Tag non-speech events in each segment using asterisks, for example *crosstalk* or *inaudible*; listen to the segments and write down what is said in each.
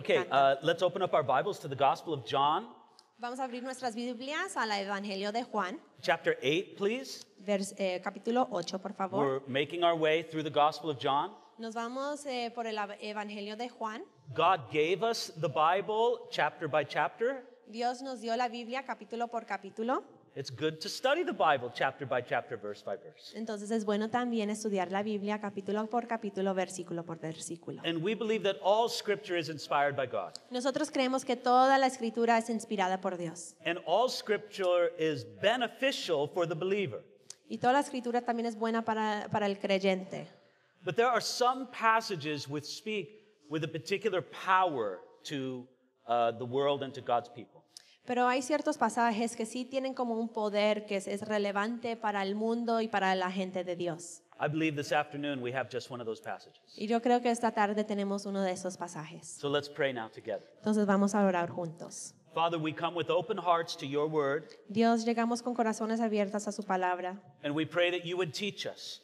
Okay, uh, let's open up our Bibles to the Gospel of John. Vamos a abrir nuestras Biblias al Evangelio de Juan. Chapter 8, please. Vers, eh, capítulo 8, por favor. We're making our way through the Gospel of John. Nos vamos eh, por el Evangelio de Juan. God gave us the Bible chapter by chapter. Dios nos dio la Biblia capítulo por capítulo. It's good to study the Bible chapter by chapter, verse by verse. Entonces es bueno también estudiar la Biblia capítulo por capítulo, versículo por versículo. And we believe that all scripture is inspired by God. Nosotros creemos que toda la escritura es inspirada por Dios. And all scripture is beneficial for the believer. Y toda la escritura también es buena para, para el creyente. But there are some passages which speak with a particular power to uh, the world and to God's people. Pero hay ciertos pasajes que sí tienen como un poder que es, relevante para el mundo y para la gente de Dios. Y yo creo que esta tarde tenemos uno de esos pasajes. Entonces vamos a orar juntos. Dios, llegamos con corazones abiertos a su palabra.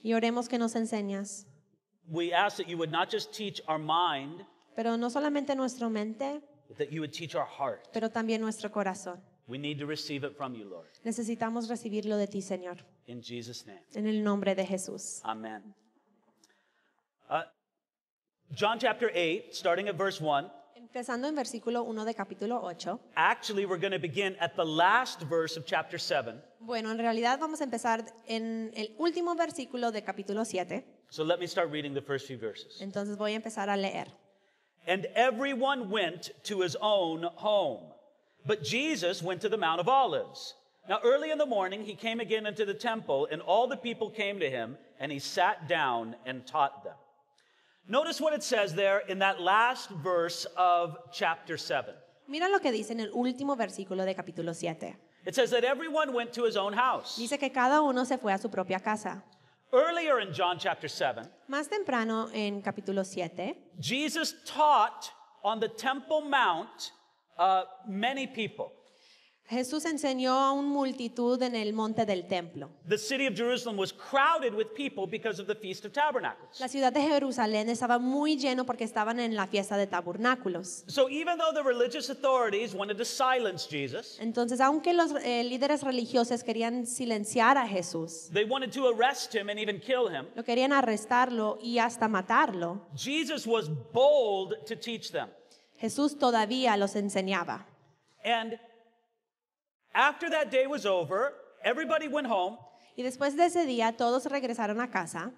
Y oremos que nos enseñas. pero no solamente nuestra mente, that you would teach our heart. pero también nuestro corazón. We need to receive it from you, Lord. Necesitamos recibirlo de ti, Señor, In Jesus' name. en el nombre de Jesús. Amen. Uh, John chapter 8, starting at verse 1. Empezando en versículo 1 de capítulo 8. Actually, we're going to begin at the last verse of chapter 7. Bueno, en realidad vamos a empezar en el último versículo de capítulo 7. So let me start reading the first few verses. Entonces voy a empezar a leer and everyone went to his own home. But Jesus went to the Mount of Olives. Now early in the morning, he came again into the temple and all the people came to him and he sat down and taught them. Notice what it says there in that last verse of chapter 7. Mira lo que dice en el último versículo de capítulo siete. It says that everyone went to his own house. Dice que cada uno se fue a su propia casa. Earlier in John chapter 7, más temprano en capítulo 7, Jesus taught on the Temple Mount uh, many people. Jesús enseñó a una multitud en el monte del templo. La ciudad de Jerusalén estaba muy lleno porque estaban en la fiesta de tabernáculos. entonces aunque los eh, líderes religiosos querían silenciar a Jesús, Lo querían arrestarlo y hasta matarlo. bold Jesús todavía los enseñaba. Y después de ese día todos regresaron a casa.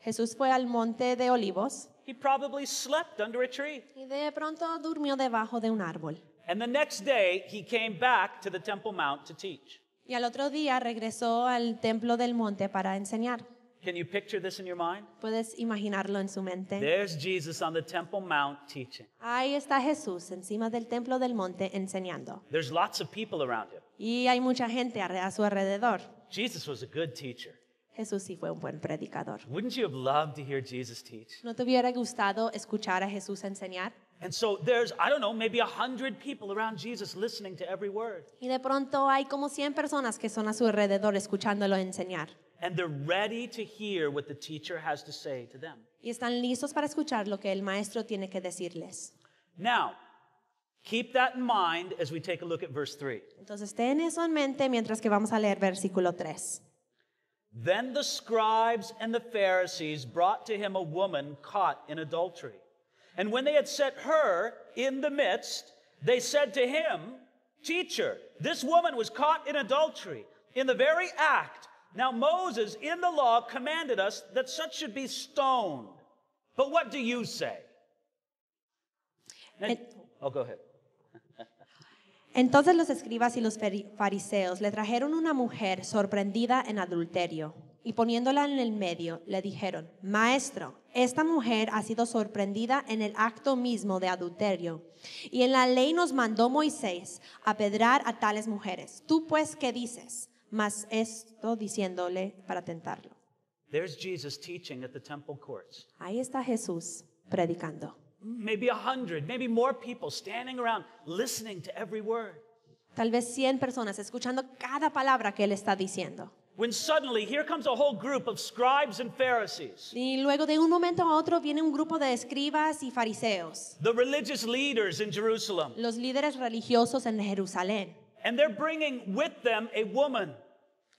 Jesús fue al monte de olivos. Y de pronto durmió debajo de un árbol. Y al otro día regresó al templo del monte para enseñar. Can you picture this in your mind? Puedes imaginarlo en su mente. There's Jesus on the Temple Mount teaching. Ahí está Jesús encima del templo del monte enseñando. There's lots of people around him. Y hay mucha gente a su alrededor. Jesus was a good teacher. Jesús sí fue un buen predicador. Wouldn't you have loved to hear Jesus teach? ¿No te hubiera gustado escuchar a Jesús enseñar? And so there's, I don't know, maybe a hundred people around Jesus listening to every word. Y de pronto hay como 100 personas que son a su alrededor escuchándolo enseñar and they're ready to hear what the teacher has to say to them. Y están listos para escuchar lo que el maestro tiene que decirles. Now, keep that in mind as we take a look at verse 3. Entonces ten eso en mente mientras que vamos a leer versículo 3. Then the scribes and the Pharisees brought to him a woman caught in adultery. And when they had set her in the midst, they said to him, Teacher, this woman was caught in adultery. In the very act, Now, Moses commanded us that such should be But what do you say? Oh, go ahead. Entonces los escribas y los fariseos le trajeron una mujer sorprendida en adulterio y poniéndola en el medio le dijeron, Maestro, esta mujer ha sido sorprendida en el acto mismo de adulterio y en la ley nos mandó Moisés apedrar a tales mujeres. ¿Tú pues qué dices? mas esto diciéndole para tentarlo. Ahí está Jesús predicando. Tal vez 100 personas escuchando cada palabra que él está diciendo. Y luego de un momento a otro viene un grupo de escribas y fariseos. Los líderes religiosos en Jerusalén. And they're bringing with them a woman.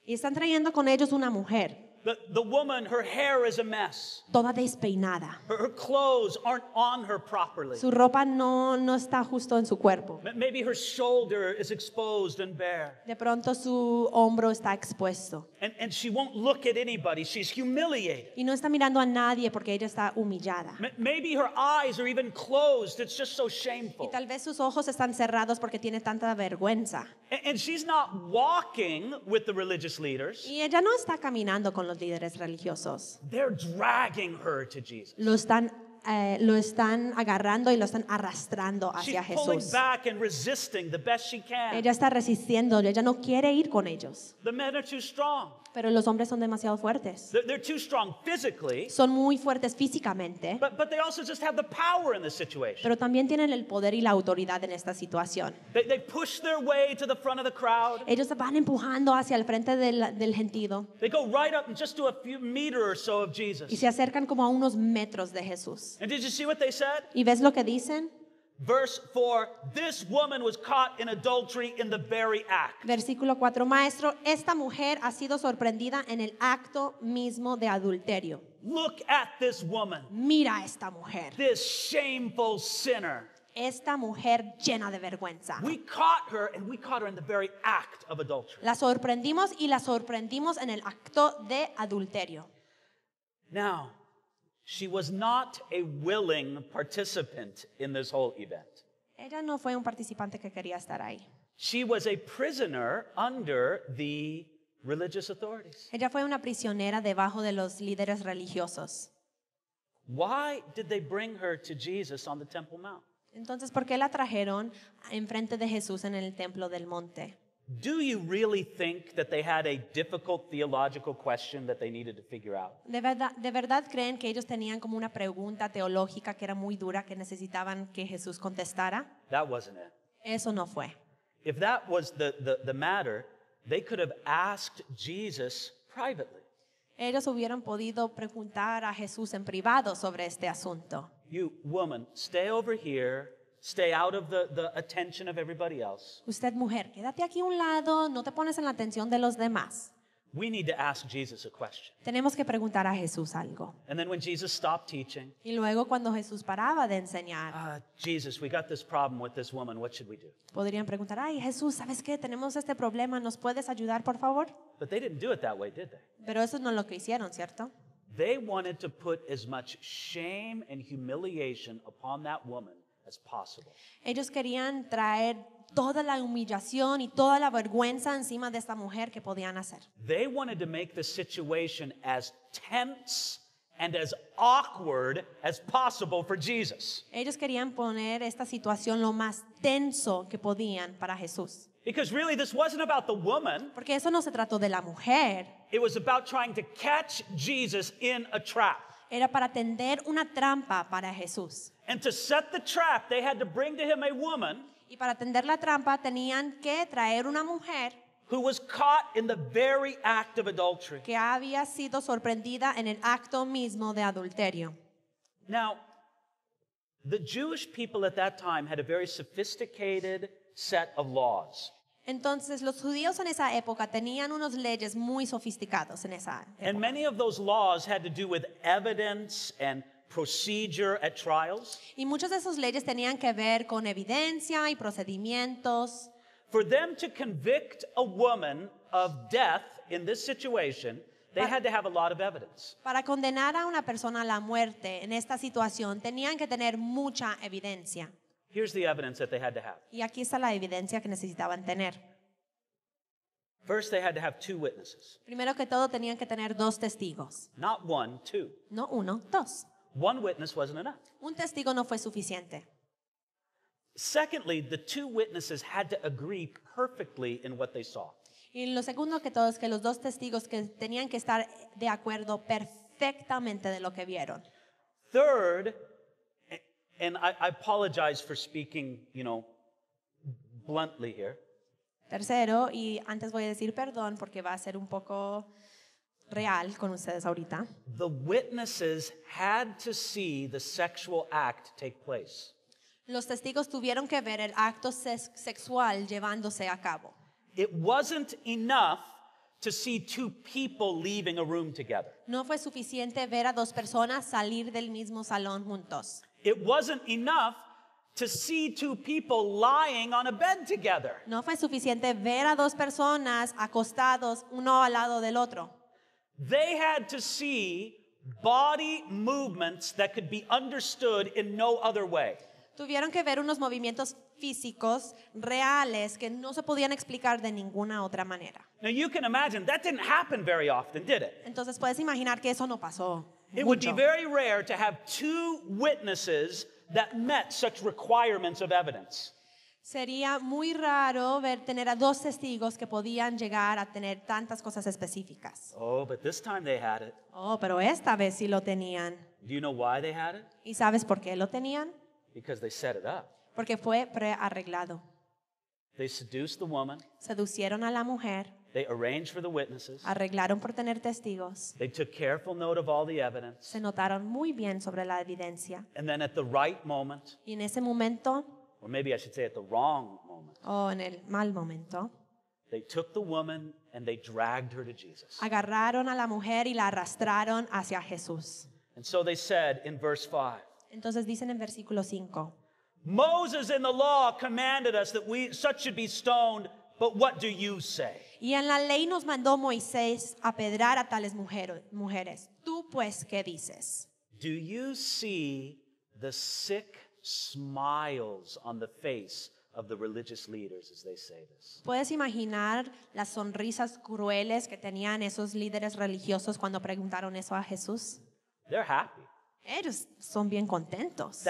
Y están trayendo con ellos una mujer. The, the woman, her hair is a mess. Toda despeinada. Her, her clothes aren't on her properly. Su ropa no, no está justo en su cuerpo. Maybe her shoulder is exposed and bare. De pronto su hombro está expuesto. And, and she won't look at anybody. She's humiliated. Y no está mirando a nadie porque ella está humillada. Maybe her eyes are even closed. It's just so shameful. Y tal vez sus ojos están cerrados porque tiene tanta vergüenza. And she's not walking with the religious leaders. Y ella no está caminando con los líderes religiosos. They're dragging her to Jesus. Lo están eh, lo están agarrando y lo están arrastrando hacia She's Jesús. Back and resisting the best she can. Ella está resistiendo, ella no quiere ir con ellos. The men are too strong. Pero los hombres son demasiado fuertes. Son muy fuertes físicamente. Pero también tienen el poder y la autoridad en esta situación. ellos se Ellos van empujando hacia el frente del, del gentío. Y se acercan como a unos metros de Jesús. ¿Y ves lo que dicen? Verse 4, this woman was caught in adultery in the very act. Versículo 4, maestro, esta mujer ha sido sorprendida en el acto mismo de adulterio. Look at this woman. Mira esta mujer. This shameful sinner. Esta mujer llena de vergüenza. We caught her and we caught her in the very act of adultery. La sorprendimos y la sorprendimos en el acto de adulterio. Now, she was not a willing participant in this whole event. Ella no fue un participante que quería estar ahí. She was a prisoner under the religious authorities. Ella fue una prisionera debajo de los líderes religiosos. Why did they bring her to Jesus on the Temple Mount? Entonces, ¿por qué la trajeron enfrente de Jesús en el templo del monte? Do you really think that they had a difficult theological question that they needed to figure out? ¿De verdad, ¿De verdad creen que ellos tenían como una pregunta teológica que era muy dura que necesitaban que Jesús contestara? That wasn't it. Eso no fue. If that was the, the, the matter, they could have asked Jesus privately. Ellos hubieran podido preguntar a Jesús en privado sobre este asunto. You woman, stay over here Stay out of the, the attention of everybody else. Usted mujer, quédate aquí un lado, no te pones en la atención de los demás. We need to ask Jesus a question. Tenemos que preguntar a Jesús algo. And then when Jesus stopped teaching, y luego cuando Jesús paraba de enseñar, ah, Jesus, we got this problem with this woman. What should we do? Podrían preguntar, ay Jesús, sabes qué, tenemos este problema, ¿nos puedes ayudar, por favor? But they didn't do it that way, did they? Pero eso no es lo que hicieron, ¿cierto? They wanted to put as much shame and humiliation upon that woman Ellos querían traer toda la humillación y toda la vergüenza encima de esta mujer que podían hacer. Ellos querían poner esta situación lo más tenso que podían para Jesús. Porque eso no se trató de la mujer. Era para tender una trampa para Jesús. And to set the trap, they had to bring to him a woman. Y para tender la trampa tenían que traer una mujer who was caught in the very act of adultery. que había sido sorprendida en el acto mismo de adulterio. Now, the Jewish people at that time had a very sophisticated set of laws. Entonces los judíos en esa época tenían unos leyes muy sofisticados en esa época. And many of those laws had to do with evidence and Y muchas de esas leyes tenían que ver con evidencia y procedimientos. Para condenar a una persona a la muerte en esta situación, tenían que tener mucha evidencia. Y aquí está la evidencia que necesitaban tener. Primero que todo, tenían que tener dos testigos. No uno, dos. One witness wasn't enough. Un testigo no fue suficiente. Secondly, the two witnesses had to agree perfectly in what they saw. Y lo segundo que todos que los dos testigos que tenían que estar de acuerdo perfectamente de lo que vieron. Third, and I, I apologize for speaking, you know, bluntly here. Tercero, y antes voy a decir perdón porque va a ser un poco real con ustedes ahorita. Los testigos tuvieron que ver el acto sexual llevándose a cabo. No fue suficiente ver a dos personas salir del mismo salón juntos. No fue suficiente ver a dos personas acostados uno al lado del otro. They had to see body movements that could be understood in no other way. Tuvieron que ver unos movimientos físicos reales que no se podían explicar de ninguna otra manera. Now you can imagine that didn't happen very often, did it? Entonces puedes imaginar que eso no pasó. It would be very rare to have two witnesses that met such requirements of evidence. Sería muy raro ver tener a dos testigos que podían llegar a tener tantas cosas específicas. Oh, oh pero esta vez sí lo tenían. ¿Y sabes por qué lo tenían? Porque fue prearreglado. They seduced Seducieron a la mujer. They arranged for the witnesses. Arreglaron por tener testigos. They took careful note of all the evidence. Se notaron muy bien sobre la evidencia. Y en ese momento or maybe I should say at the wrong moment. O en el mal momento. They took the woman and they dragged her to Jesus. Agarraron a la mujer y la arrastraron hacia Jesús. And so they said in verse 5. Entonces dicen en versículo 5. Moses in the law commanded us that we such should be stoned, but what do you say? Y en la ley nos mandó Moisés apedrar a tales mujeres. ¿Tú pues qué dices? Do you see the sick smiles on the face of the religious leaders as they say this. Puedes imaginar las sonrisas crueles que tenían esos líderes religiosos cuando preguntaron eso a Jesús. Ellos son bien contentos.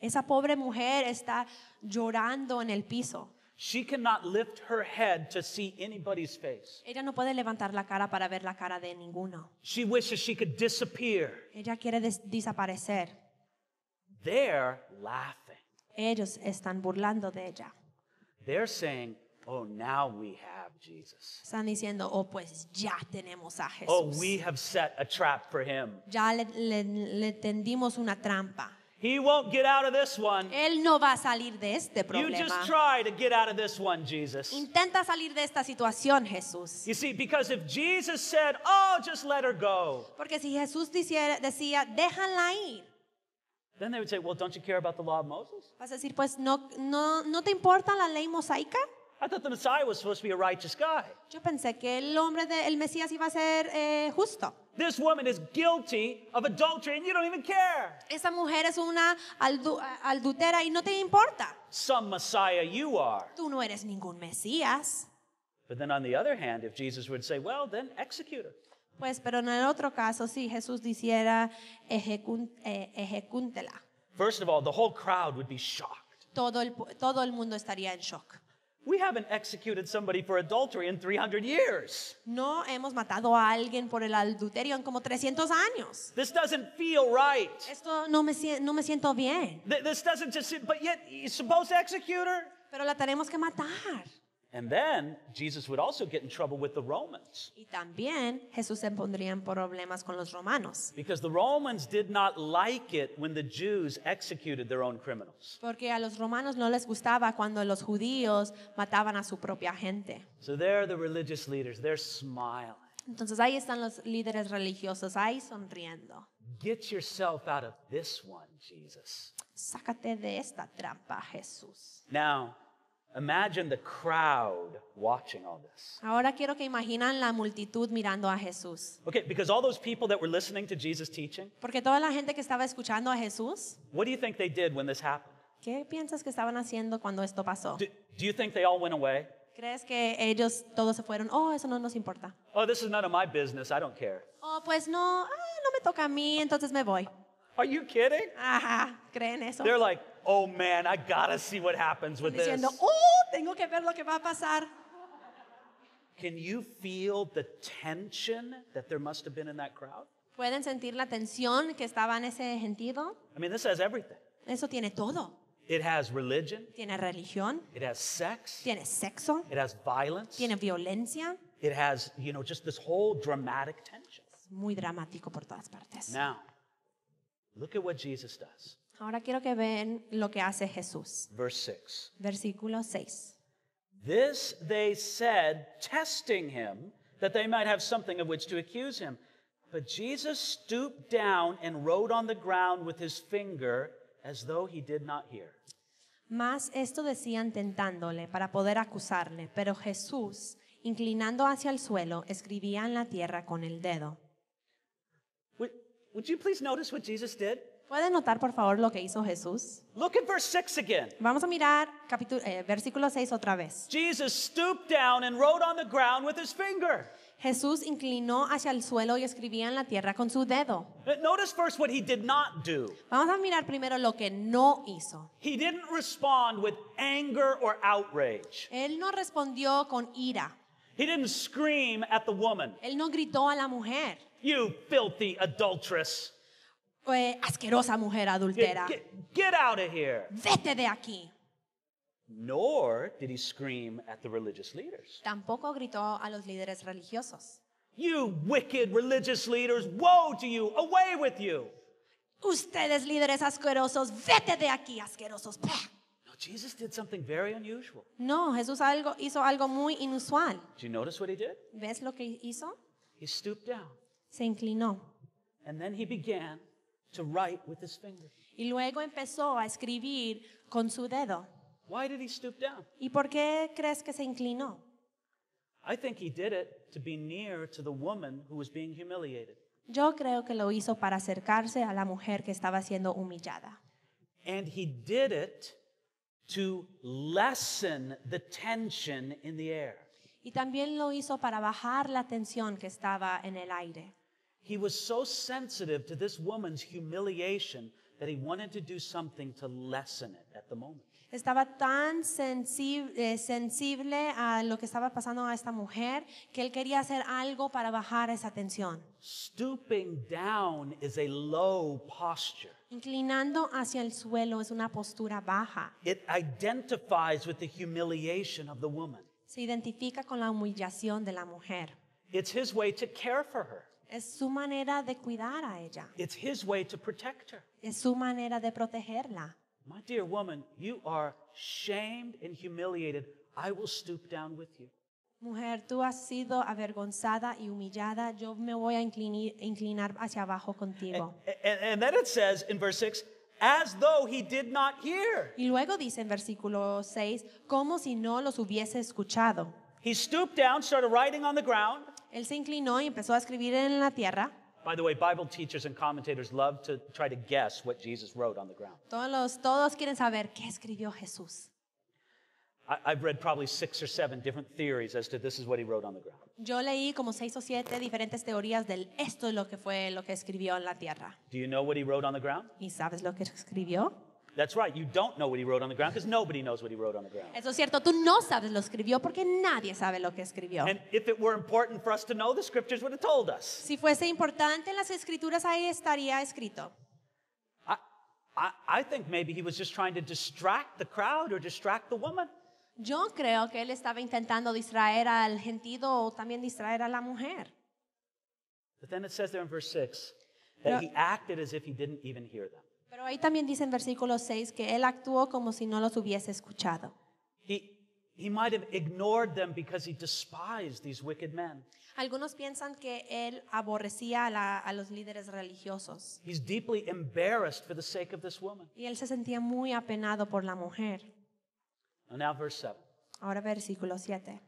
Esa pobre mujer está llorando en el piso. She cannot lift her head to see anybody's face. Ella no puede levantar la cara para ver la cara de ninguno. She wishes she could disappear. Ella quiere des- desaparecer. They're laughing. Ellos están burlando de ella. They're saying, "Oh, now we have Jesus. Están diciendo, oh pues ya tenemos a oh, Jesús. Oh, we have set a trap for him." Ya le, le- le tendimos una trampa. He won't get out of this one. Él no va a salir de este problema. You just try to get out of this one, Jesus. Intenta salir de esta situación, Jesús. You see, because if Jesus said, "Oh, just let her go." Porque si Jesús decía, decía "Déjala ir." Then they would say, "Well, don't you care about the law of Moses?" Vas a decir, pues no no no te importa la ley mosaica? I thought the Messiah was supposed to be a righteous guy. Yo pensé que el hombre del el Mesías iba a ser eh, justo. This woman is guilty of adultery and you don't even care. Esa mujer es una adultera y no te importa. Some Messiah you are. Tú no eres ningún Mesías. But then on the other hand, if Jesus would say, well, then execute her. Pues, pero en el otro caso, si Jesús dijera, eh, ejecúntela. First of all, the whole crowd would be shocked. Todo el, todo el mundo estaría en shock. We haven't executed somebody for adultery in 300 years. No hemos matado a alguien por el adulterio en como 300 años. This doesn't feel right. Esto no me, no me siento bien. this doesn't just, but yet, you're supposed to execute her? Pero la tenemos que matar. And then Jesus would also get in trouble with the Romans. Y también Jesús se pondría en problemas con los romanos. Because the Romans did not like it when the Jews executed their own criminals. Porque a los romanos no les gustaba cuando los judíos mataban a su propia gente. So there are the religious leaders, they're smiling. Entonces ahí están los líderes religiosos ahí sonriendo. Get yourself out of this one, Jesus. Sácate de esta trampa, Jesús. Now, Imagine the crowd watching all this. Ahora quiero que imaginan la multitud mirando a Jesús. Okay, because all those people that were listening to Jesus teaching, Porque toda la gente que estaba escuchando a Jesús, what do you think they did when this happened? ¿qué piensas que estaban haciendo cuando esto pasó? Do, do you think they all went away? ¿Crees que ellos todos se fueron? Oh, eso no nos importa. Oh, this is none of my business. I don't care. Oh, pues no, ah, no me toca a mí, entonces me voy. Are you kidding? Ajá, ¿creen eso? They're like, oh man, I gotta see what happens with diciendo, this. Oh, tengo que ver lo que va a pasar. Can you feel the tension that there must have been in that crowd? ¿Pueden sentir la tensión que estaba en ese sentido? I mean, this has everything. Eso tiene todo. It has religion. Tiene religión. It has sex. Tiene sexo. It has violence. Tiene violencia. It has, you know, just this whole dramatic tension. Es muy dramático por todas partes. Now, look at what Jesus does. Ahora quiero que vean lo que hace Jesús. Verse 6. Versículo 6. This they said, testing him, that they might have something of which to accuse him. But Jesus stooped down and wrote on the ground with his finger as though he did not hear. Mas esto decían tentándole para poder acusarle, pero Jesús, inclinando hacia el suelo, escribía en la tierra con el dedo. Would, would you please notice what Jesus did? ¿Pueden notar, por favor, lo que hizo Jesús? Vamos a mirar capítulo, eh, versículo 6 otra vez. Jesús inclinó hacia el suelo y escribía en la tierra con su dedo. Vamos a mirar primero lo que no hizo. Él no respondió con ira. Él no gritó a la mujer. You filthy adulteress asquerosa mujer adultera. Vete de aquí. Tampoco gritó a los líderes religiosos. Ustedes líderes asquerosos, vete de aquí, asquerosos. No, Jesús hizo algo muy inusual. ¿Ves lo que hizo? Se inclinó. And then he began y luego empezó a escribir con su dedo. ¿Y por qué crees que se inclinó? Yo creo que lo hizo para acercarse a la mujer que estaba siendo humillada. Y también lo hizo para bajar la tensión que estaba en el aire. He was so sensitive to this woman's humiliation that he wanted to do something to lessen it at the moment. Estaba tan sensible, eh, sensible a lo que estaba pasando a esta mujer que él quería hacer algo para bajar esa tensión. Stooping down is a low posture. Inclinando hacia el suelo es una postura baja. It identifies with the humiliation of the woman. Se identifica con la humillación de la mujer. It's his way to care for her. Es su manera de cuidar a ella. It's his way to protect her. Es su manera de protegerla. My dear woman, you are shamed and humiliated. I will stoop down with you. Mujer, tú has sido avergonzada y humillada. Yo me voy a inclinar, hacia abajo contigo. And, then it says in verse 6, as though he did not hear. Y luego dice en versículo 6, como si no los hubiese escuchado. He stooped down, started writing on the ground. Él se inclinó y empezó a escribir en la tierra. By the way, Bible teachers and commentators love to try to guess what Jesus wrote on the ground. Todos, todos quieren saber qué escribió Jesús. I, have read probably six or seven different theories as to this is what he wrote on the ground. Yo leí como seis o siete diferentes teorías del esto es lo que fue lo que escribió en la tierra. Do you know what he wrote on the ground? ¿Y sabes lo que escribió? That's right. You don't know what he wrote on the ground because nobody knows what he wrote on the ground. Eso es cierto. Tú no sabes lo escribió porque nadie sabe lo que escribió. And if it were important for us to know, the scriptures would have told us. Si fuese importante en las escrituras ahí estaría escrito. I, I, I think maybe he was just trying to distract the crowd or distract the woman. Yo creo que él estaba intentando distraer al gentío o también distraer a la mujer. But then it says there in verse 6 that Pero, he acted as if he didn't even hear them. Pero ahí también dice en versículo 6 que él actuó como si no los hubiese escuchado. He, might have ignored them because he despised these wicked men. Algunos piensan que él aborrecía a, la, a los líderes religiosos. He's deeply embarrassed for the sake of this woman. Y él se sentía muy apenado por la mujer. And now verse 7. Ahora versículo 7.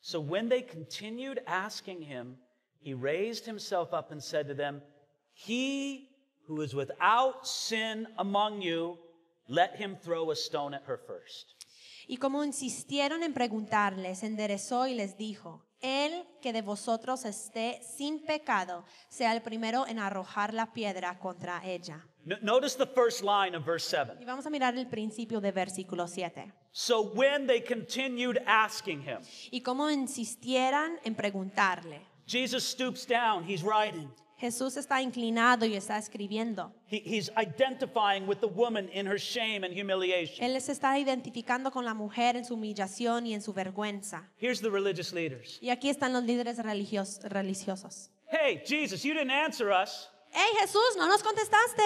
So when they continued asking him, he raised himself up and said to them, He who is without sin among you, let him throw a stone at her first. Y como insistieron en preguntarles, enderezó y les dijo, el que de vosotros esté sin pecado, sea el primero en arrojar la piedra contra ella. Notice the first line of verse 7. Y vamos a mirar el principio de versículo 7. So when they continued asking him, Y como insistieran en preguntarle, Jesus stoops down, he's writing. Jesús está inclinado y está escribiendo. Él se está identificando con la mujer en su humillación y en su vergüenza. Y aquí están los líderes religiosos. Hey, Jesús, no nos contestaste.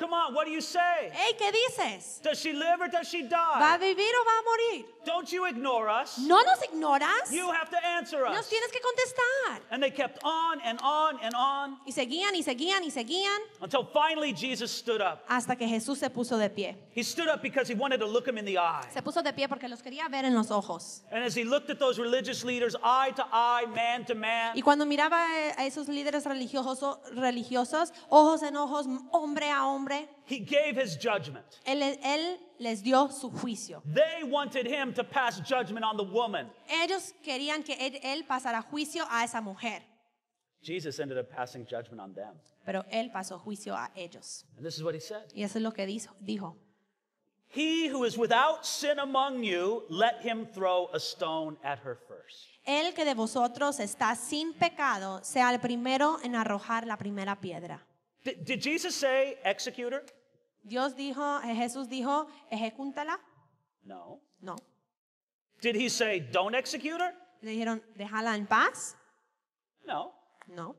Hey, ¿qué dices? ¿Va a vivir o va a morir? Don't you ignore us. No nos ignoras. You have to answer us. Nos tienes que contestar. And they kept on and on and on. Y seguían y seguían y seguían. Until finally Jesus stood up. Hasta que Jesús se puso de pie. He stood up because he wanted to look him in the eye. Se puso de pie porque los quería ver en los ojos. And as he looked at those religious leaders eye to eye, man to man. Y cuando miraba a esos líderes religiosos, religiosos ojos en ojos, hombre a hombre. He gave his judgment. Él, él les dio su juicio. They wanted him to pass judgment on the woman. Ellos querían que él, él pasara juicio a esa mujer. Jesus ended up passing judgment on them. Pero él pasó juicio a ellos. And this is what he said. Y eso es lo que dijo. He who is without sin among you, let him throw a stone at her first. El que de vosotros está sin pecado, sea el primero en arrojar la primera piedra. Did, did Jesus say executor? Dios dijo, eh, Jesús dijo, ejecútala. No. No. Did he say, don't execute her? Le dijeron, déjala en paz. No. No.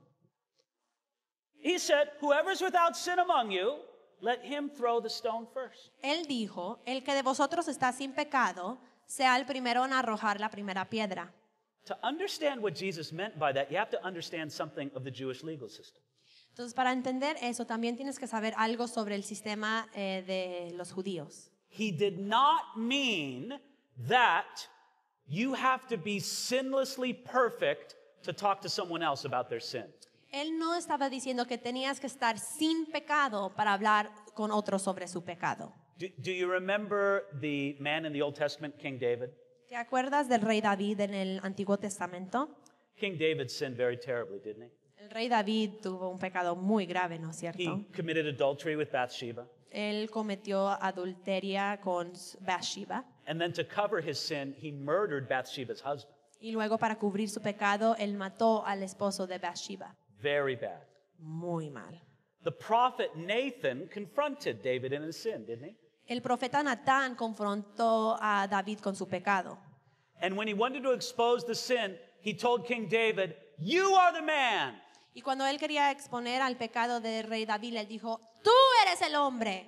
He said, whoever's without sin among you, let him throw the stone first. Él dijo, el que de vosotros está sin pecado, sea el primero en arrojar la primera piedra. To understand what Jesus meant by that, you have to understand something of the Jewish legal system. Entonces, para entender eso, también tienes que saber algo sobre el sistema eh, de los judíos. Él no estaba diciendo que tenías que estar sin pecado para hablar con otro sobre su pecado. ¿Te acuerdas del rey David en el Antiguo Testamento? King David sinned very terribly, didn't el rey David tuvo un pecado muy grave, ¿no es cierto? He Él cometió adulteria con Bathsheba. Y luego para cubrir su pecado, él mató al esposo de Bathsheba. Muy mal. The prophet Nathan confronted David in his sin, didn't El profeta Natán confrontó a David con su pecado. And when he wanted to expose the sin, he told King David, "You are the man." Y cuando él quería exponer al pecado del rey David, él dijo, tú eres el hombre.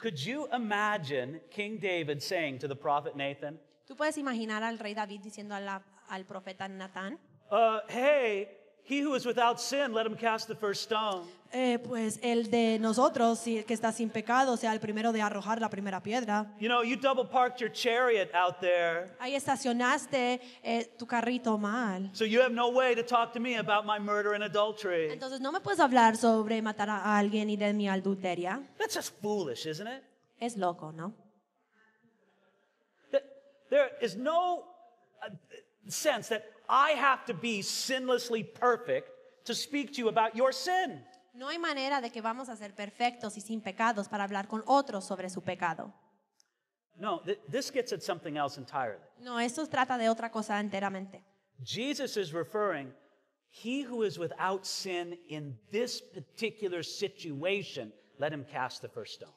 Could you imagine King David saying to the prophet Nathan? ¿Tú puedes imaginar al rey David diciendo al profeta Natán? Uh, hey, He who is without sin, let him cast the first stone. Eh, pues el de nosotros, si el que está sin pecado, sea el primero de arrojar la primera piedra. You know, you double parked your chariot out there. Ahí estacionaste eh, tu carrito mal. So you have no way to talk to me about my murder and adultery. Entonces no me puedes hablar sobre matar a alguien y de mi adulteria. That's just foolish, isn't it? Es loco, ¿no? There is no uh, sense that I have to be sinlessly perfect to speak to you about your sin. No hay manera de que vamos a ser perfectos y sin pecados para hablar con otros sobre su pecado. No, th- this gets at something else entirely. No, esto trata de otra cosa enteramente. Jesus is referring he who is without sin in this particular situation, let him cast the first stone.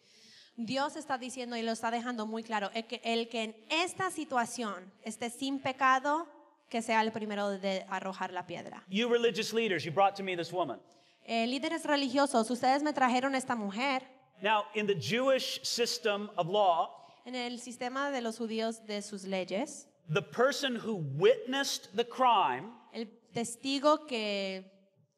Dios está diciendo y lo está dejando muy claro, el que, el que en esta situación esté sin pecado, que sea el primero de arrojar la piedra. You religious leaders, you brought to me this woman. Eh, líderes religiosos, ustedes me trajeron esta mujer. Now, in the Jewish system of law, En el sistema de los judíos de sus leyes, the person who witnessed the crime el testigo que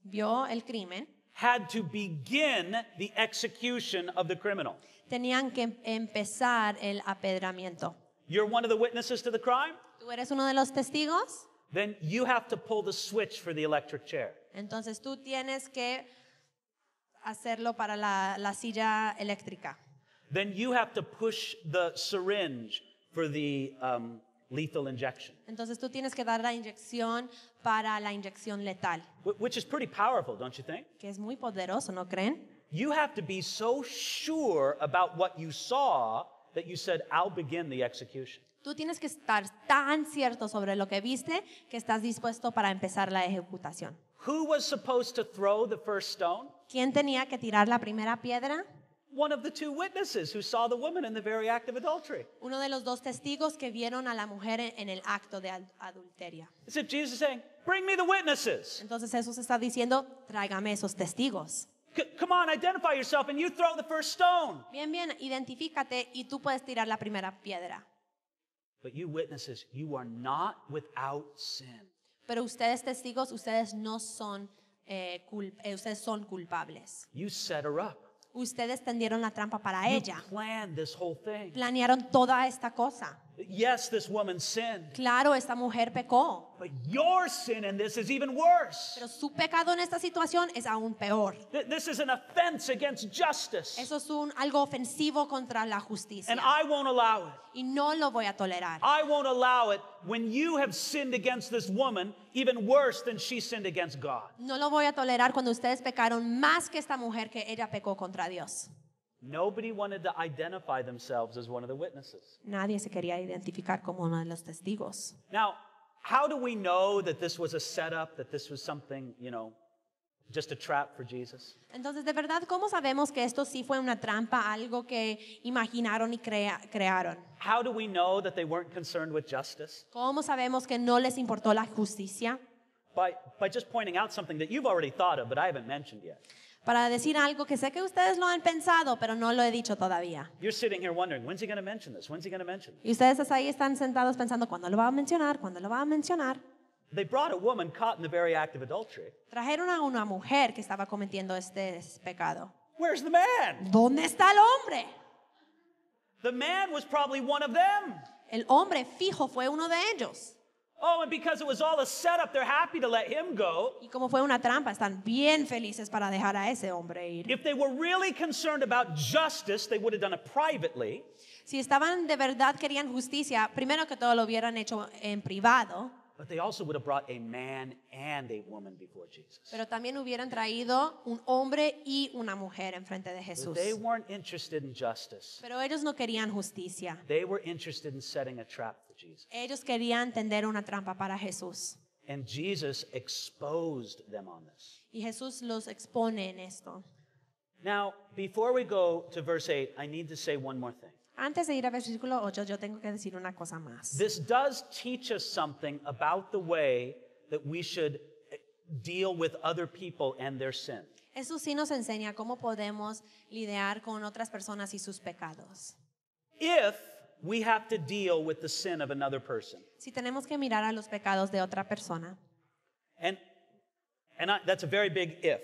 vio el crimen had to begin the execution of the criminal. tenían que empezar el apedramiento. You're one of the witnesses to the crime? ¿Tú eres uno de los testigos? Then you have to pull the switch for the electric chair. Entonces tú tienes que hacerlo para la, la silla eléctrica. Then you have to push the syringe for the um, lethal injection. Entonces tú tienes que dar la inyección para la inyección letal. Which is pretty powerful, don't you think? Que es muy poderoso, ¿no creen? You have to be so sure about what you saw that you said, I'll begin the execution. Tú tienes que estar tan cierto sobre lo que viste que estás dispuesto para empezar la ejecución. ¿Quién tenía que tirar la primera piedra? Uno de los dos testigos que vieron a la mujer en el acto de adulteria. Entonces Jesús está diciendo, "Tráigame esos testigos." Bien, bien, identifícate y tú puedes tirar la primera piedra. Pero ustedes testigos, ustedes no son eh, eh, ustedes son culpables. Ustedes tendieron la trampa para ella. Planearon toda esta cosa. Yes, this woman sinned. Claro, esta mujer pecó. But your sin in this is even worse. Pero su pecado en esta situación es aún peor. This is an offense against justice. Eso es un, algo ofensivo contra la justicia. And I won't allow it. Y no lo voy a tolerar. I won't allow it when you have sinned against this woman even worse than she sinned against God. No lo voy a tolerar cuando ustedes pecaron más que esta mujer que ella pecó contra Dios. Nobody wanted to identify themselves as one of the witnesses. Nadie se quería identificar como uno de los testigos. Now, how do we know that this was a setup, that this was something, you know, just a trap for Jesus? Entonces, de verdad, ¿cómo sabemos que esto sí fue una trampa, algo que imaginaron y crea- crearon? How do we know that they weren't concerned with justice? ¿Cómo sabemos que no les importó la justicia? By, by just pointing out something that you've already thought of, but I haven't mentioned yet. para decir algo que sé que ustedes lo han pensado, pero no lo he dicho todavía. Y ustedes ahí están sentados pensando, ¿cuándo lo va a mencionar? ¿Cuándo lo va a mencionar? Trajeron a una mujer que estaba cometiendo este pecado. ¿Dónde está el hombre? El hombre fijo fue uno de ellos. Oh, and because it was all a setup, they're happy to let him go. Y como fue una trampa, están bien felices para dejar a ese hombre ir. If they were really concerned about justice, they would have done it privately. Si estaban de verdad querían justicia, primero que todo lo hubieran hecho en privado. But they also would have brought a man and a woman before Jesus. Pero también hubieran traído un hombre y una mujer enfrente de Jesús. They weren't interested in justice. Pero ellos no querían justicia. They were interested in setting a trap Jesus. Ellos querían tender una trampa para Jesús. And Jesus exposed them on this. Y Jesús los expone en esto. Now, before we go to verse 8, I need to say one more thing. Antes de ir a versículo 8, yo tengo que decir una cosa más. This does teach us something about the way that we should eh, deal with other people and their sin. Eso sí nos enseña cómo podemos lidiar con otras personas y sus pecados. If we have to deal with the sin of another person. Si tenemos que mirar a los pecados de otra persona. And and I, that's a very big if.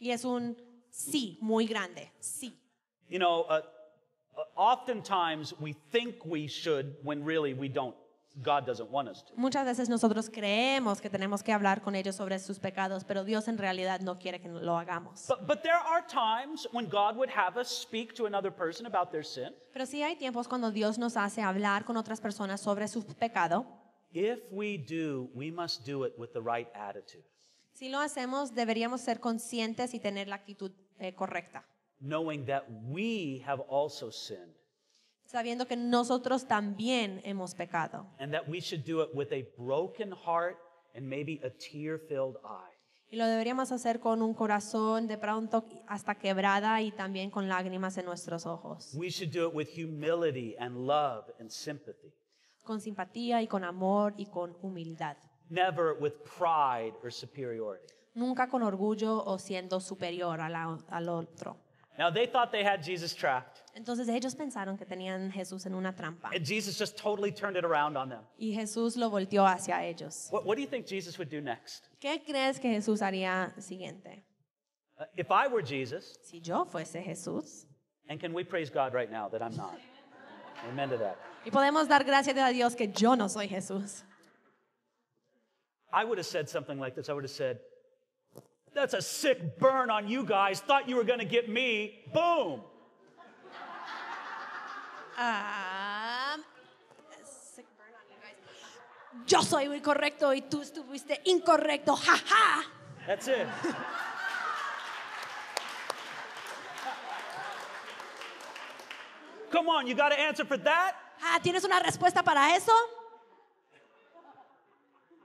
Y es un sí muy grande. Sí. You know, uh, uh oftentimes we think we should when really we don't. God doesn't want us to. Muchas veces nosotros creemos que tenemos que hablar con ellos sobre sus pecados, pero Dios en realidad no quiere que lo hagamos. But, but there are times when God would have us speak to another person about their sin. Pero sí hay tiempos cuando Dios nos hace hablar con otras personas sobre su pecado. If we do, we must do it with the right attitude. Si lo hacemos, deberíamos ser conscientes y tener la actitud eh, correcta. Knowing that we have also sinned sabiendo que nosotros también hemos pecado. Y lo deberíamos hacer con un corazón de pronto hasta quebrada y también con lágrimas en nuestros ojos, con simpatía y con amor y con humildad, nunca con orgullo o siendo superior al otro. Now they thought they had Jesus trapped. Entonces ellos pensaron que tenían Jesús en una trampa. And Jesus just totally turned it around on them. Y Jesús lo volteó hacia ellos. What, what do you think Jesus would do next? ¿Qué crees que Jesús haría siguiente? Uh, if I were Jesus, Si yo fuese Jesús. and can we praise God right now that I'm not? Amen to that. Y podemos dar gracias a Dios que yo no soy Jesús. I would have said something like this. I would have said, that's a sick burn on you guys. Thought you were going to get me. Boom. Um, sick burn on you guys. Yo soy muy correcto y tú estuviste incorrecto. Ha ha. That's it. Come on, you got to answer for that? Ah, ¿Tienes una respuesta para eso?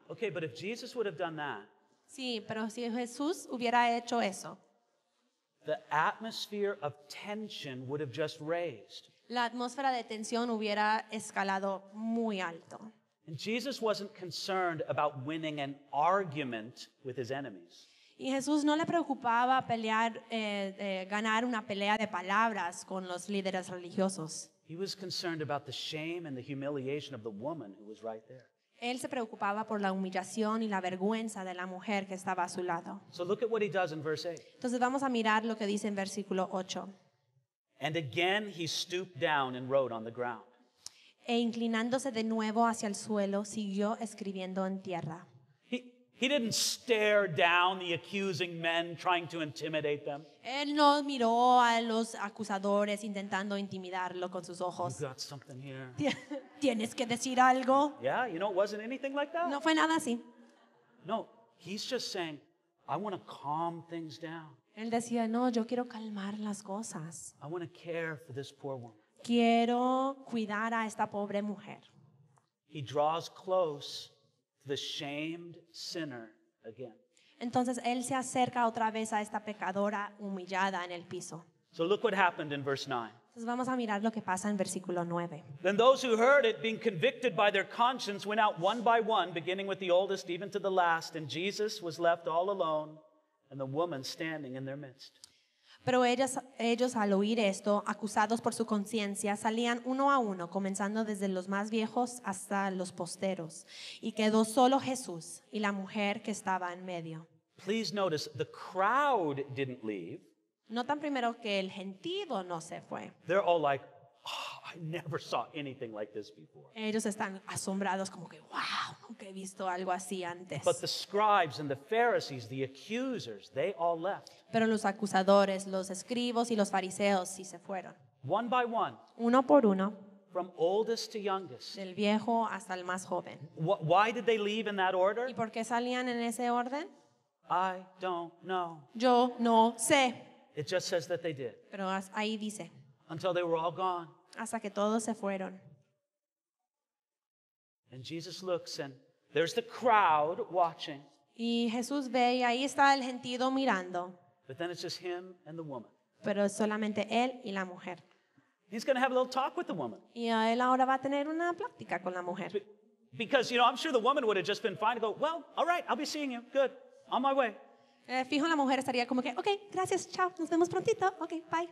Okay, but if Jesus would have done that, Sí, pero si Jesús hubiera hecho eso, la atmósfera de tensión hubiera escalado muy alto. Y Jesús no le preocupaba pelear, eh, ganar una pelea de palabras con los líderes religiosos. He was concerned about the shame and the humiliation of the woman who was right él se preocupaba por la humillación y la vergüenza de la mujer que estaba a su lado. Entonces vamos a mirar lo que dice en versículo 8. E inclinándose de nuevo hacia el suelo, siguió escribiendo en tierra. He didn't stare down the accusing men trying to intimidate them. Él no miró a los acusadores intentando intimidarlo con sus ojos. You got something here. *laughs* Tienes que decir algo. Yeah, you know, it wasn't anything like that. No fue nada así. No, he's just saying, I want to calm things down. Él decía, no, yo quiero calmar las cosas. I want to care for this poor woman. Quiero cuidar a esta pobre mujer. He draws close the shamed sinner again. Entonces él se acerca otra vez a esta pecadora humillada en el piso. So look what happened in verse 9. Entonces vamos a mirar lo que pasa en versículo 9. Then those who heard it, being convicted by their conscience, went out one by one, beginning with the oldest even to the last, and Jesus was left all alone, and the woman standing in their midst. Pero ellos, ellos al oír esto, acusados por su conciencia, salían uno a uno, comenzando desde los más viejos hasta los posteros. Y quedó solo Jesús y la mujer que estaba en medio. Please notice the crowd didn't leave. Notan primero que el gentío no se fue. Ellos están asombrados como que, wow, nunca he visto algo así antes. Pero los acusadores, los escribos y los fariseos sí se fueron. Uno por uno. Del viejo hasta el más joven. ¿Y por qué salían en ese orden? Yo no sé. Pero ahí dice, until they were all gone hasta que todos se fueron. And Jesus looks and there's the crowd watching. Y Jesús ve y ahí está el gentío mirando. But then it's just him and the woman. Pero es solamente él y la mujer. He's going to have a little talk with the woman. Y él ahora va a tener una plática con la mujer. because you know, I'm sure the woman would have just been fine to go, "Well, all right, I'll be seeing you. Good. On my way." Eh, fijo la mujer estaría como que, "Okay, gracias, chao, nos vemos prontito. Okay, bye."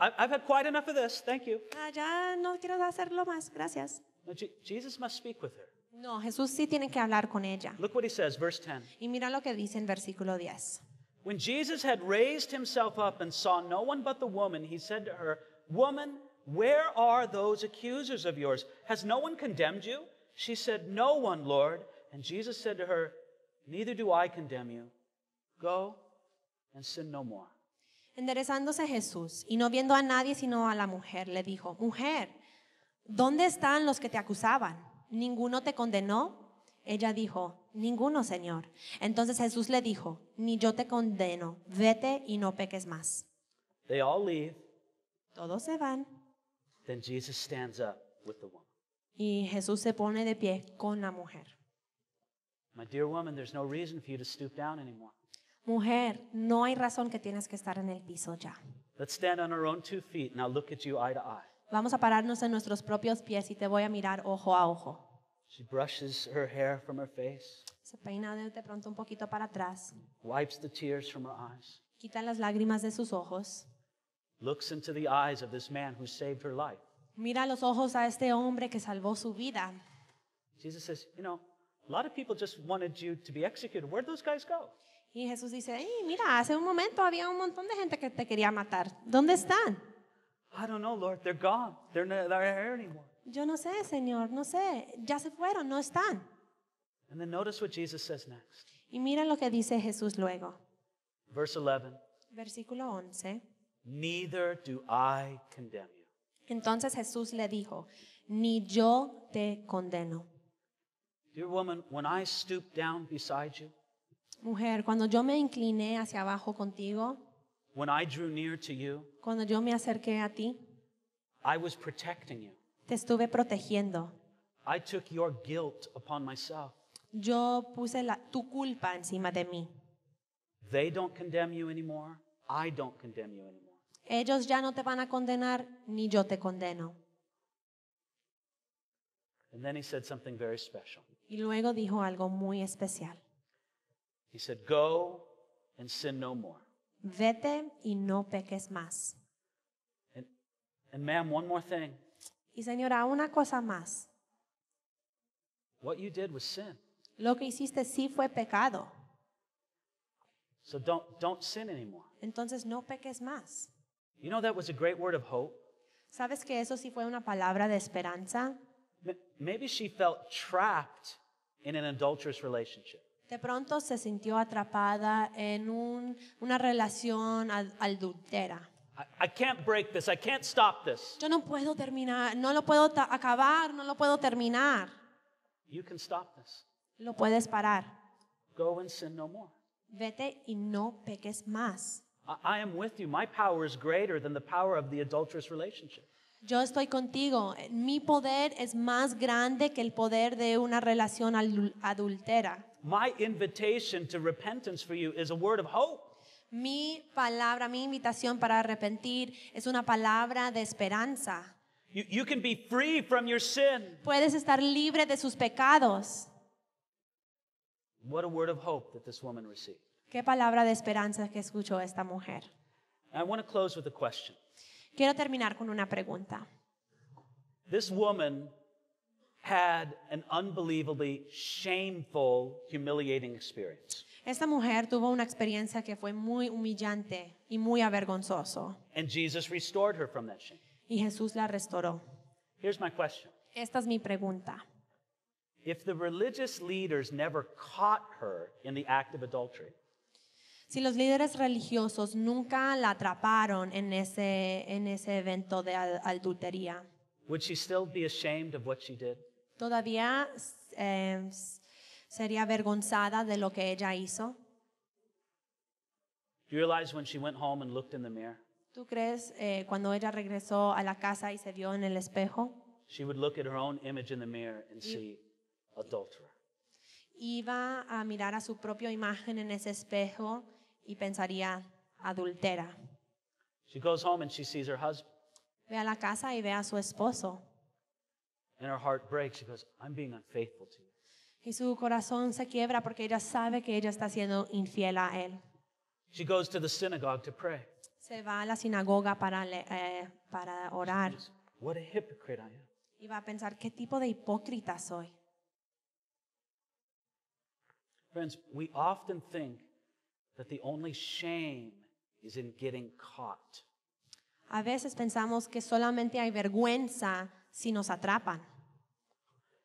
I've had quite enough of this. Thank you. Ah, ya no quiero hacerlo más. Gracias. No, Jesus must speak with her. No, Jesús sí tiene que hablar con ella. Look what he says, verse 10. Y mira lo que dice en versículo 10. When Jesus had raised himself up and saw no one but the woman, he said to her, Woman, where are those accusers of yours? Has no one condemned you? She said, No one, Lord. And Jesus said to her, Neither do I condemn you. Go and sin no more. Enderezándose Jesús y no viendo a nadie sino a la mujer, le dijo, mujer, ¿dónde están los que te acusaban? ¿Ninguno te condenó? Ella dijo, ninguno, Señor. Entonces Jesús le dijo, ni yo te condeno, vete y no peques más. Todos se van. Y Jesús se pone de pie con la mujer. My dear woman, there's no reason for you to stoop down anymore. Mujer, no hay razón que tienes que estar en el piso ya. Vamos a pararnos en nuestros propios pies y te voy a mirar ojo a ojo. Se peina de, de pronto un poquito para atrás, quita las lágrimas de sus ojos, mira los ojos a este hombre que salvó su vida. Jesus dice, You know, a lot of people just wanted you to be executed. Where'd those guys go? Y Jesús dice, mira, hace un momento había un montón de gente que te quería matar. ¿Dónde están? I don't know, Lord. They're gone. Yo no sé, Señor, no sé. Ya se fueron, no están. Y mira lo que dice Jesús luego. Versículo 11. Neither do I condemn you. Entonces Jesús le dijo, ni yo te condeno. Dear woman, when I stoop down beside you, Mujer, cuando yo me incliné hacia abajo contigo, cuando yo me acerqué a ti, te estuve protegiendo. Yo puse la, tu culpa encima de mí. Ellos ya no te van a condenar, ni yo te condeno. Y luego dijo algo muy especial. He said, Go and sin no more. Vete y no peques más. And, and ma'am, one more thing. Y señora, una cosa más. What you did was sin. Lo que hiciste sí fue pecado. So don't, don't sin anymore. Entonces no peques más. You know that was a great word of hope. ¿Sabes que eso sí fue una palabra de esperanza? Maybe she felt trapped in an adulterous relationship. De pronto se sintió atrapada en un, una relación adultera. I, can't break this. I can't stop this. Yo no puedo terminar, no lo puedo acabar, no lo puedo terminar. You can stop this. Lo puedes parar. Go and sin no more. Vete y no peques más. I, I am with you. My power is greater than the power of the adulterous relationship. Yo estoy contigo. Mi poder es más grande que el poder de una relación adultera. Mi palabra, mi invitación para arrepentir es una palabra de esperanza. Puedes estar libre de sus pecados. Qué palabra de esperanza que escuchó esta mujer. I want to close with a Quiero terminar con una pregunta. This woman had an unbelievably shameful, humiliating experience. Esta mujer tuvo una experiencia que fue muy humillante y muy avergonzoso. And Jesus restored her from that shame. Y Jesús la restauró. Here's my question. Esta es mi pregunta. If the religious leaders never caught her in the act of adultery, Si los líderes religiosos nunca la atraparon en ese, en ese evento de adultería, todavía sería avergonzada de lo que ella hizo. ¿Tú crees eh, cuando ella regresó a la casa y se vio en el espejo? she would look at her own image in the mirror and see Iba a mirar a su propia imagen en ese espejo y pensaría adultera. She goes home and she sees her husband, Ve a la casa y ve a su esposo and her heart breaks. She goes, I'm being unfaithful to you. y su corazón se quiebra porque ella sabe que ella está siendo infiel a él. She goes to the synagogue to pray. Se va a la sinagoga para, eh, para orar She goes, what a hypocrite I am. y va a pensar qué tipo de hipócrita soy. Friends, we often think that the only shame is in getting caught. A veces pensamos que solamente hay vergüenza si nos atrapan.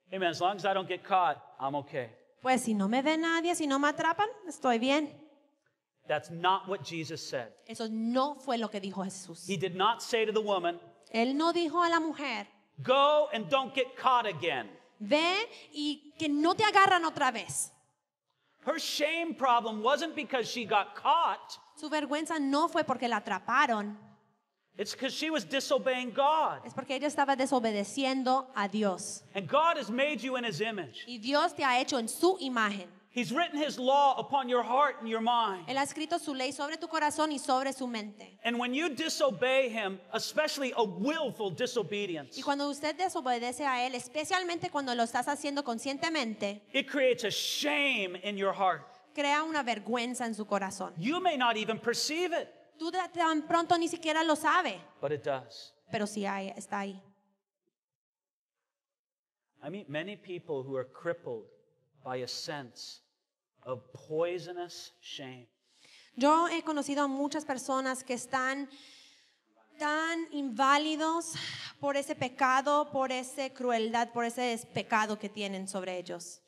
Hey man, as long as I don't get caught, I'm okay. Pues si no me ve nadie, si no me atrapan, estoy bien. That's not what Jesus said. Eso no fue lo que dijo Jesús. He did not say to the woman, go and don't get caught again. Ve y que no te agarran otra vez. Her shame problem wasn't because she got caught. Su vergüenza no fue porque la atraparon. It's because she was disobeying God. Es porque ella estaba desobedeciendo a Dios. And God has made you in his image. Y Dios te ha hecho en su imagen. He's written his law upon your heart and your mind. Él ha escrito su ley sobre tu corazón y sobre su mente. And when you disobey him, especially a willful disobedience, Y cuando usted desobedece a él, especialmente cuando lo estás haciendo conscientemente, it creates a shame in your heart. crea una vergüenza en su corazón. You may not even perceive it, Tú tan pronto ni siquiera lo sabe, but it does. pero sí hay- está ahí. I meet many people who are crippled by a sense Yo he conocido a muchas personas que están tan inválidos por ese pecado, por esa crueldad, por ese pecado que tienen sobre ellos.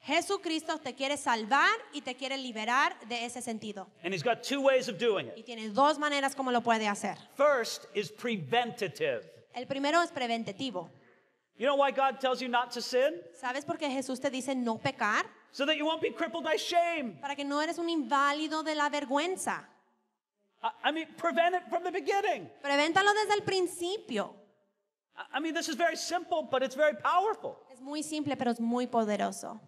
Jesucristo te quiere salvar y te quiere liberar de ese sentido. Y tiene dos maneras como lo puede hacer. El primero es preventativo You know why God tells you not to sin? ¿Sabes por qué Jesús te dice no pecar? So that you won't be crippled by shame. Para que no eres un inválido de la vergüenza. I mean, prevent it from the beginning. Prevéntalo desde el principio. I mean, this is very simple, but it's very powerful. Es muy simple, pero es muy poderoso.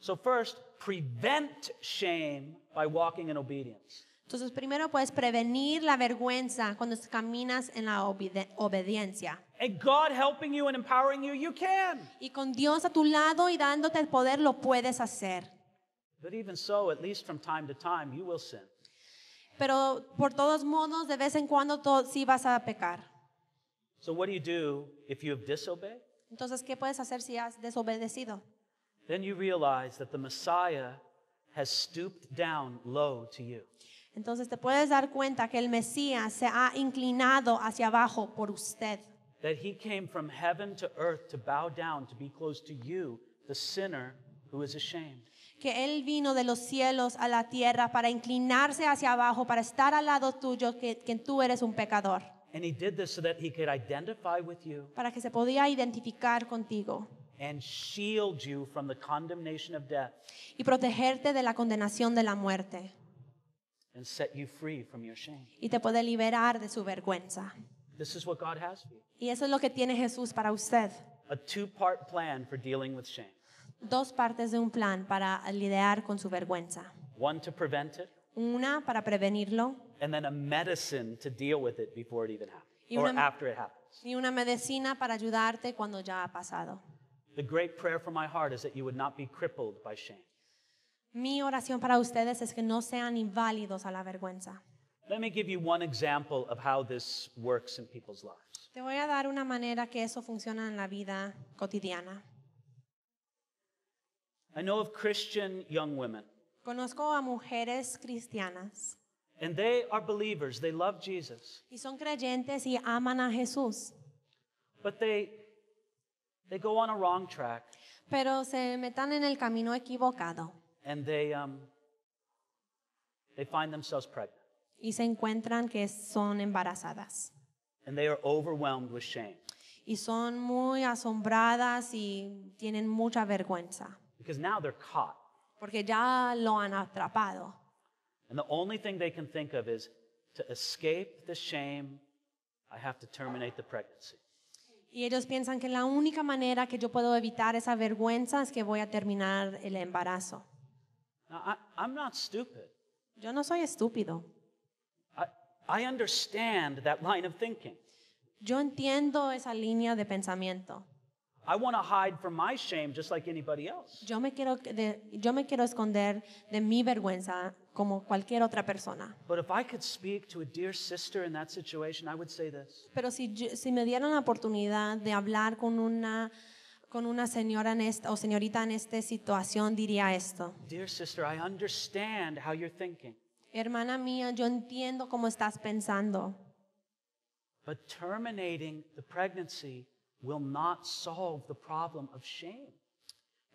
So first, prevent shame by walking in obedience. Entonces, primero puedes prevenir la vergüenza cuando caminas en la obediencia and God helping you and empowering you, you can. Y con Dios a tu lado y dándote el poder lo puedes hacer. But even so, at least from time to time, you will sin. Pero por todos modos, de vez en cuando sí vas a pecar. So what do you do if you have disobeyed? Entonces, ¿qué puedes hacer si has desobedecido? Then you realize that the Messiah has stooped down low to you. Entonces te puedes dar cuenta que el Mesías se ha inclinado hacia abajo por usted. Que él vino de los cielos a la tierra para inclinarse hacia abajo, para estar al lado tuyo, que, tú eres un pecador. Para que se podía identificar contigo y protegerte de la condenación de la muerte y te puede liberar de su vergüenza. This is what God has for you. Y eso es lo que tiene Jesús para usted. A two-part plan for dealing with shame. Dos partes de un plan para lidiar con su vergüenza. One to prevent it. Una para prevenirlo. And then a medicine to deal with it before it even happens or after it happens. Y una medicina para ayudarte cuando ya ha pasado. The great prayer from my heart is that you would not be crippled by shame. Mi oración para ustedes es que no sean inválidos a la vergüenza. Let me give you one example of how this works in people's lives. Te voy a dar una manera que eso funciona en la vida cotidiana. I know of Christian young women, Conozco a mujeres cristianas and they are believers. They love Jesus, y son creyentes y aman a Jesús, but they they go on a wrong track pero se metan en el camino equivocado and they um, they find themselves pregnant. y se encuentran que son embarazadas. Y son muy asombradas y tienen mucha vergüenza. Porque ya lo han atrapado. Y ellos piensan que la única manera que yo puedo evitar esa vergüenza es que voy a terminar el embarazo. Yo no soy estúpido. I understand that line of thinking. Yo entiendo esa línea de pensamiento. I want to hide from my shame just like anybody else. Yo me quiero de- yo me quiero esconder de mi vergüenza como cualquier otra persona. But if I could speak to a dear sister in that situation, I would say this. Pero si si me dieran la oportunidad de hablar con una con una señora en esta, o señorita en esta situación diría esto. Dear sister, I understand how you're thinking hermana mía, yo entiendo cómo estás pensando. But terminating the pregnancy will not solve the problem of shame.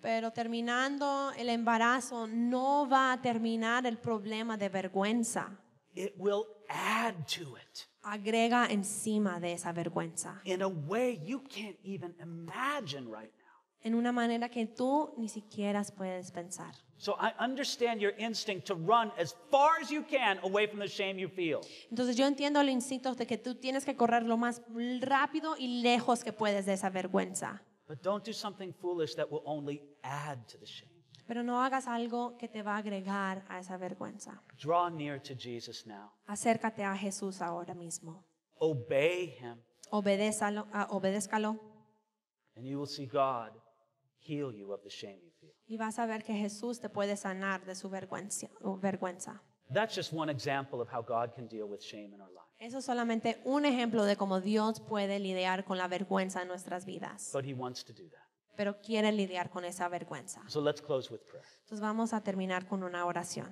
Pero terminando el embarazo no va a terminar el problema de vergüenza. It will add to it. Agrega encima de esa vergüenza. In a way you can't even imagine right en una manera que tú ni siquiera puedes pensar. Entonces yo entiendo el instinto de que tú tienes que correr lo más rápido y lejos que puedes de esa vergüenza. Pero no hagas algo que te va a agregar a esa vergüenza. Acércate a Jesús ahora mismo. Obey him. Obedézalo, ah, And you heal you of the shame you feel. Y vas a ver que Jesús te puede sanar de su vergüenza. vergüenza. Eso es solamente un ejemplo de cómo Dios puede lidiar con la vergüenza en nuestras vidas. But he wants to do that. Pero quiere lidiar con esa vergüenza. Entonces vamos a terminar con una oración.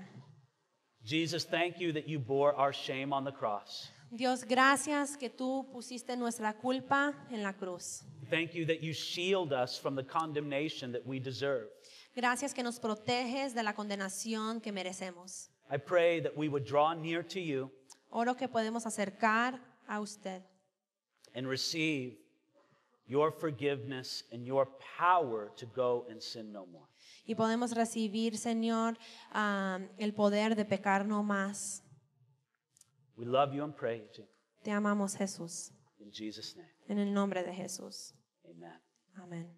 Jesus, thank you that you bore our shame on the cross. Dios, gracias que tú pusiste nuestra culpa en la cruz. Thank you that you shield us from the condemnation that we deserve. Gracias que nos proteges de la condenación que merecemos. I pray that we would draw near to you Oro que podemos acercar a usted and receive your forgiveness and your power to go and sin no more. y podemos recibir, Señor, um, el poder de pecar no más. We love you and praise you Te amamos, Jesús, in Jesus' name. en el nombre de Jesús. Amen. Amen.